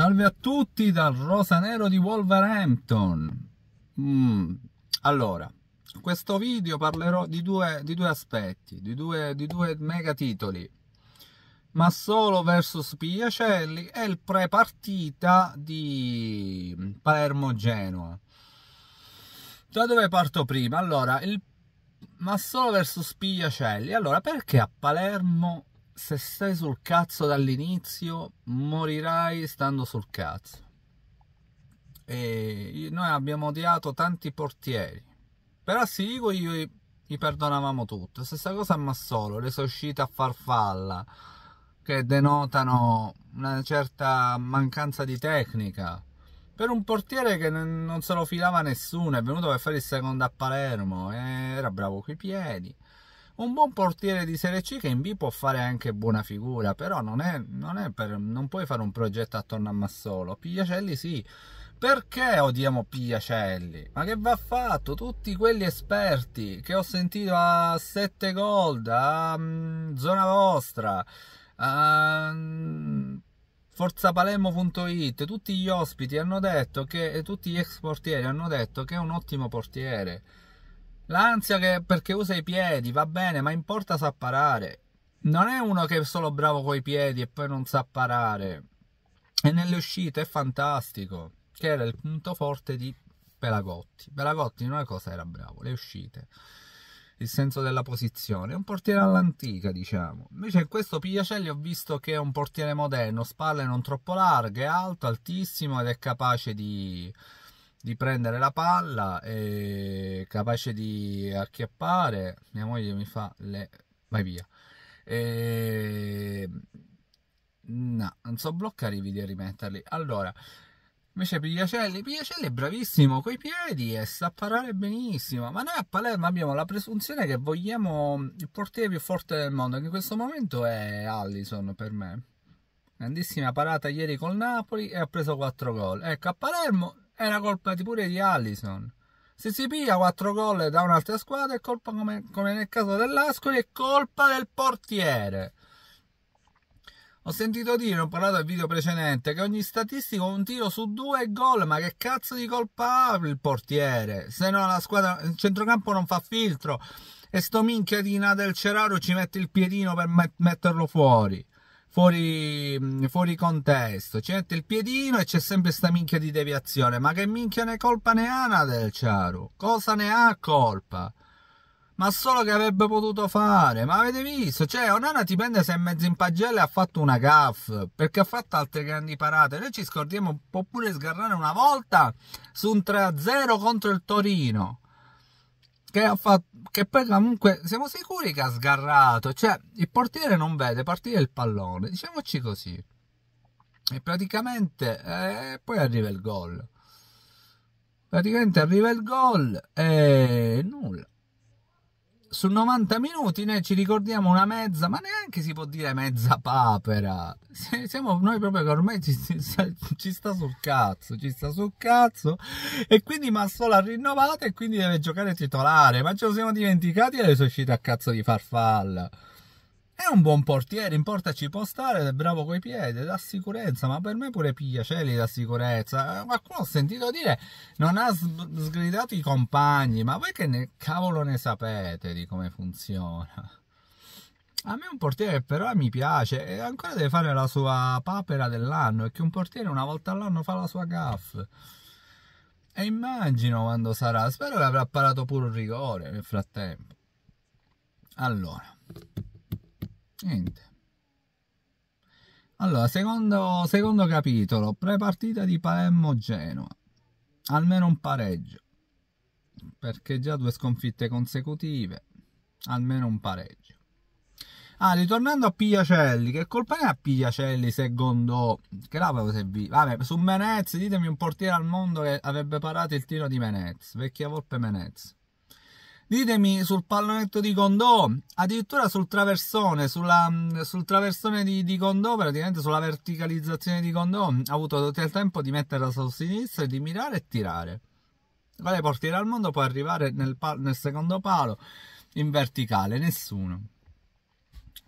Salve a tutti dal Rosa Nero di Wolverhampton. Mm. Allora, in questo video parlerò di due, di due aspetti, di due, di due mega titoli. Massolo vs Piacelli e il pre-partita di Palermo-Genoa. Da dove parto prima? Allora, il ma solo vs Piacelli. Allora, perché a Palermo se stai sul cazzo dall'inizio, morirai stando sul cazzo. E noi abbiamo odiato tanti portieri, però a Sirico gli, gli perdonavamo tutto. Stessa cosa a Massolo, le sue uscite a farfalla, che denotano una certa mancanza di tecnica. Per un portiere che non se lo filava nessuno, è venuto per fare il secondo a Palermo, eh, era bravo coi piedi un buon portiere di Serie C che in B può fare anche buona figura, però non, è, non, è per, non puoi fare un progetto attorno a Massolo. Pigliacelli sì. Perché odiamo Pigliacelli? Ma che va fatto? Tutti quelli esperti che ho sentito a 7 Gold, a um, mm, Zona Vostra, a... Um, mm, forzapalermo.it, tutti gli ospiti hanno detto che, e tutti gli ex portieri hanno detto che è un ottimo portiere. L'ansia che perché usa i piedi, va bene, ma importa sa parare. Non è uno che è solo bravo coi piedi e poi non sa parare. E nelle uscite è fantastico, che era il punto forte di Pelagotti. Pelagotti in una cosa era bravo, le uscite, il senso della posizione, è un portiere all'antica, diciamo. Invece in questo Pigliacelli ho visto che è un portiere moderno, spalle non troppo larghe, alto, altissimo ed è capace di di prendere la palla e capace di acchiappare mia moglie mi fa le vai via e no non so bloccare i video e rimetterli allora Invece Pigliacelli, Pigliacelli è bravissimo coi piedi e sa parare benissimo, ma noi a Palermo abbiamo la presunzione che vogliamo il portiere più forte del mondo, che in questo momento è Allison per me. Grandissima parata ieri col Napoli e ha preso 4 gol. Ecco, a Palermo è una colpa pure di Allison. Se si piglia 4 gol da un'altra squadra è colpa, come, come nel caso dell'Ascoli, è colpa del portiere. Ho sentito dire, ho parlato al video precedente, che ogni statistico un tiro su due è gol, ma che cazzo di colpa ha il portiere? Se no la squadra, il centrocampo non fa filtro e sto minchia di Nadel Ceraro ci mette il piedino per metterlo fuori fuori, mm, fuori contesto. Ci mette il piedino e c'è sempre sta minchia di deviazione. Ma che minchia ne colpa ne ha Nadel Ciaro? Cosa ne ha colpa? Ma solo che avrebbe potuto fare, ma avete visto? Cioè, Onana ti prende se in mezzo in pagella e ha fatto una gaff, perché ha fatto altre grandi parate. Noi ci scordiamo, può pure sgarrare una volta su un 3-0 contro il Torino, che ha fatto che poi comunque siamo sicuri che ha sgarrato, cioè il portiere non vede partire il pallone, diciamoci così. E praticamente eh, poi arriva il gol. Praticamente arriva il gol e nulla su 90 minuti noi ci ricordiamo una mezza, ma neanche si può dire mezza papera. Siamo noi proprio che ormai ci, ci sta sul cazzo, ci sta sul cazzo. E quindi Massola ha rinnovato e quindi deve giocare titolare. Ma ce lo siamo dimenticati e adesso è uscito a cazzo di farfalla. È un buon portiere, in porta ci può stare, ed è bravo coi piedi, da sicurezza, ma per me pure Pigliacelli da sicurezza. Eh, qualcuno ho sentito dire non ha sgridato i compagni, ma voi che ne cavolo ne sapete di come funziona? A me un portiere però mi piace e ancora deve fare la sua papera dell'anno, che un portiere una volta all'anno fa la sua gaff. E immagino quando sarà, spero che avrà parato pure il rigore nel frattempo. Allora niente. Allora, secondo, secondo capitolo, prepartita di Palermo-Genoa. Almeno un pareggio, perché già due sconfitte consecutive, almeno un pareggio. Ah, ritornando a Pigliacelli, che colpa ne ha Pigliacelli secondo... che l'avevo se Vabbè, su Menez, ditemi un portiere al mondo che avrebbe parato il tiro di Menez, vecchia volpe Menez ditemi sul pallonetto di Condò, addirittura sul traversone, sulla, mm, sul traversone di, di Condò, praticamente sulla verticalizzazione di Condò, ha avuto tutto il tempo di metterla sul sinistro e di mirare e tirare. Vale portiere al mondo può arrivare nel, nel secondo palo in verticale, nessuno.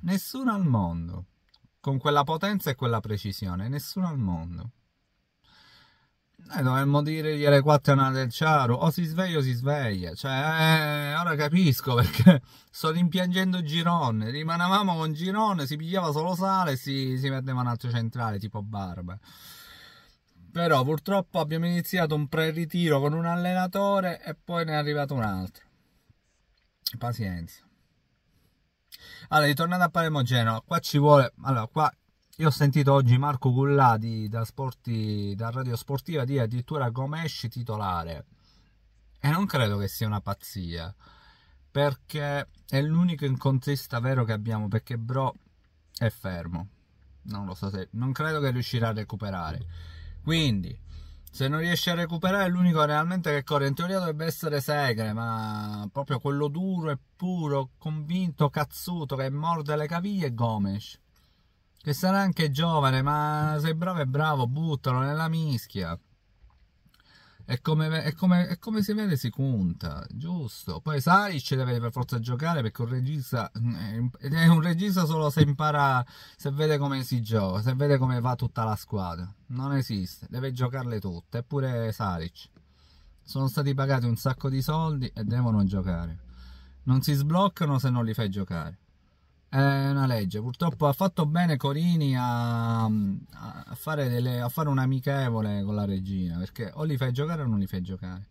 Nessuno al mondo, con quella potenza e quella precisione, nessuno al mondo. Eh, dovremmo che alle 4 una del ciaro, o si sveglia o si sveglia, cioè, eh, ora capisco perché sto rimpiangendo Girone, rimanevamo con Girone, si pigliava solo sale e si, si metteva un altro centrale, tipo Barba. Però purtroppo abbiamo iniziato un pre-ritiro con un allenatore e poi ne è arrivato un altro. Pazienza. Allora, ritornando a Palermo Genova, qua ci vuole, allora qua io ho sentito oggi Marco Gullati da, Sporti, da Radio Sportiva dire addirittura Gomesh titolare. E non credo che sia una pazzia, perché è l'unico incontrista vero che abbiamo, perché Bro è fermo. Non lo so se... Non credo che riuscirà a recuperare. Quindi, se non riesce a recuperare, è l'unico realmente che corre in teoria dovrebbe essere Segre, ma proprio quello duro e puro, convinto, cazzuto, che morde le caviglie è Gomes che sarà anche giovane, ma sei bravo e bravo, buttalo nella mischia. E come, e, come, e come, si vede si conta, giusto? Poi Saric deve per forza giocare perché un regista mm, è un regista solo se impara, se vede come si gioca, se vede come va tutta la squadra. Non esiste, deve giocarle tutte, eppure Saric. Sono stati pagati un sacco di soldi e devono giocare. Non si sbloccano se non li fai giocare è una legge. Purtroppo ha fatto bene Corini a, a fare, delle, a fare un amichevole con la regina, perché o li fai giocare o non li fai giocare.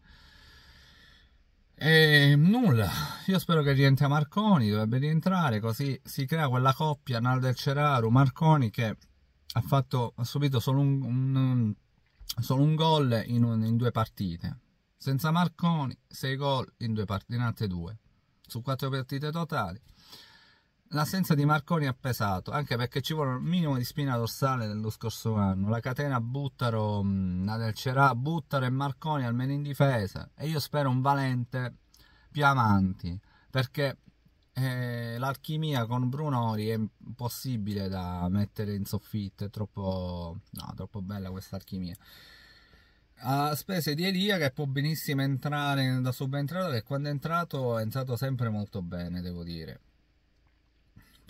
E ehm, nulla, io spero che rientri Marconi, dovrebbe rientrare, così si crea quella coppia Naldo Nalder Ceraru, Marconi che ha, fatto, ha subito solo un, un, solo un gol in, un, in, due partite. Senza Marconi, 6 gol in, due part- in altre due, su 4 partite totali. L'assenza di Marconi ha pesato, anche perché ci vuole un minimo di spina dorsale dello scorso anno. La catena Buttaro, mm, Nadelcerà, Buttaro e Marconi almeno in difesa. E io spero un valente più avanti, perché eh, l'alchimia con Brunori è impossibile da mettere in soffitta, è troppo, no, troppo bella questa alchimia. A spese di Elia che può benissimo entrare da subentrato, che quando è entrato è entrato sempre molto bene, devo dire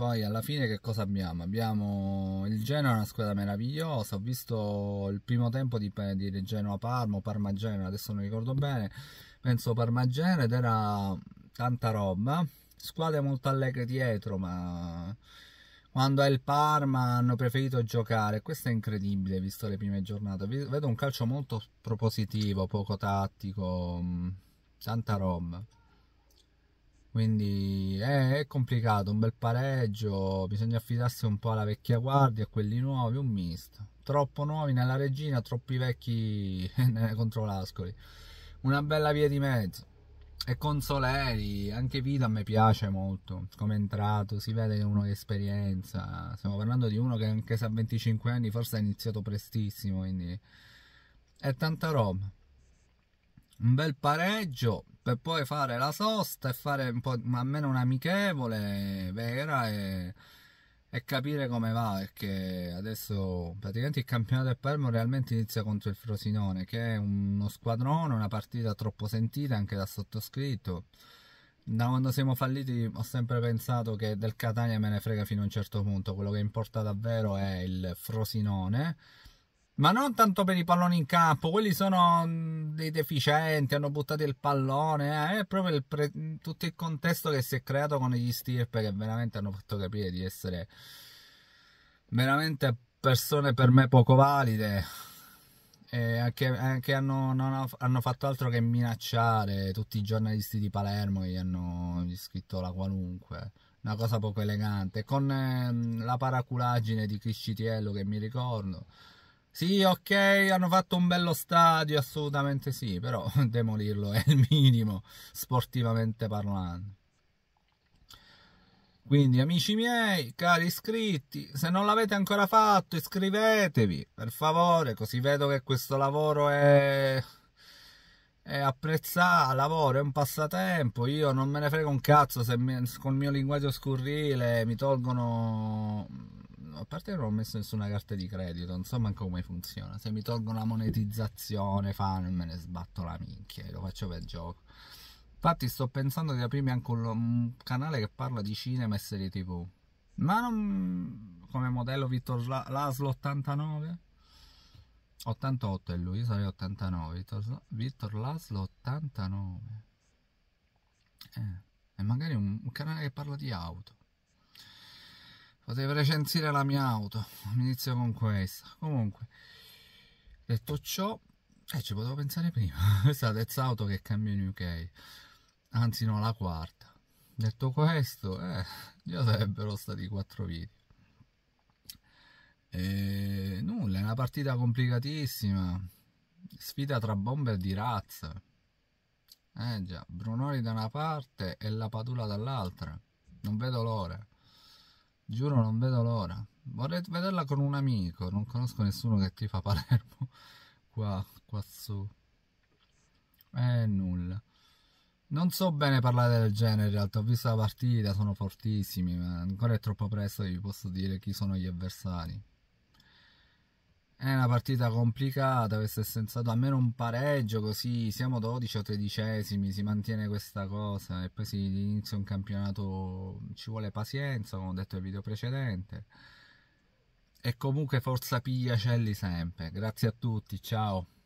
poi alla fine che cosa abbiamo? Abbiamo il Genoa, una squadra meravigliosa, ho visto il primo tempo di, di Genoa-Parma o Parma-Genoa, adesso non ricordo bene, penso Parma-Genoa ed era tanta roba, squadre molto allegre dietro ma quando è il Parma hanno preferito giocare. Questo è incredibile visto le prime giornate. Vedo un calcio molto propositivo, poco tattico, mm, tanta roba. Quindi eh, è, complicato, un bel pareggio, bisogna affidarsi un po' alla vecchia guardia, a quelli nuovi, un misto. Troppo nuovi nella regina, troppi vecchi contro l'Ascoli. Una bella via di mezzo. E con Soleri, anche Vito a me piace molto, come è entrato, si vede che è uno che esperienza, stiamo parlando di uno che anche se ha 25 anni forse ha iniziato prestissimo, quindi è tanta roba un bel pareggio per poi fare la sosta e fare un po' almeno un'amichevole vera e, e, capire come va perché adesso praticamente il campionato del Palermo realmente inizia contro il Frosinone che è uno squadrone, una partita troppo sentita anche da sottoscritto da quando siamo falliti ho sempre pensato che del Catania me ne frega fino a un certo punto quello che importa davvero è il Frosinone ma non tanto per i palloni in campo, quelli sono mm, dei deficienti, hanno buttato il pallone, eh? è proprio il pre... Mm, tutto il contesto che si è creato con gli stirpe che veramente hanno fatto capire di essere veramente persone per me poco valide e che, che hanno, non, hanno, fatto altro che minacciare tutti i giornalisti di Palermo gli hanno gli scritto la qualunque una cosa poco elegante con eh, la paraculaggine di Criscitiello che mi ricordo sì, ok, hanno fatto un bello stadio, assolutamente sì, però demolirlo è il minimo, sportivamente parlando. Quindi amici miei, cari iscritti, se non l'avete ancora fatto iscrivetevi, per favore, così vedo che questo lavoro è, è apprezzato, lavoro, è un passatempo, io non me ne frego un cazzo se mi... con mio linguaggio scurrile mi tolgono a parte che non ho messo nessuna carta di credito, non so manco come funziona. Se mi tolgo la monetizzazione, fan, me ne sbatto la minchia, lo faccio per gioco. Infatti sto pensando di aprirmi anche un, un canale che parla di cinema e serie tv. Ma non come modello Vittor Laslo 89? 88 è lui, io sarei 89. Vittor, Vittor Laslo 89. Eh, e magari un, un canale che parla di auto potevo recensire la mia auto inizio con questa comunque detto ciò eh, ci potevo pensare prima questa è la terza auto che cambio in UK anzi no la quarta detto questo eh, già sarebbero stati quattro video e nulla è una partita complicatissima sfida tra bomber di razza eh già Brunori da una parte e la Padula dall'altra non vedo l'ora Giuro, non vedo l'ora. Vorrei vederla con un amico. Non conosco nessuno che ti fa Palermo qua, qua su. Eh, nulla. Non so bene parlare del genere in realtà, ho visto la partita, sono fortissimi, ma ancora è troppo presto che vi posso dire chi sono gli avversari. È una partita complicata questo è sensato, almeno un pareggio così, siamo 12 o tredicesimi, si mantiene questa cosa e poi si inizia un campionato, ci vuole pazienza come ho detto nel video precedente e comunque forza Pigliacelli sempre, grazie a tutti, ciao!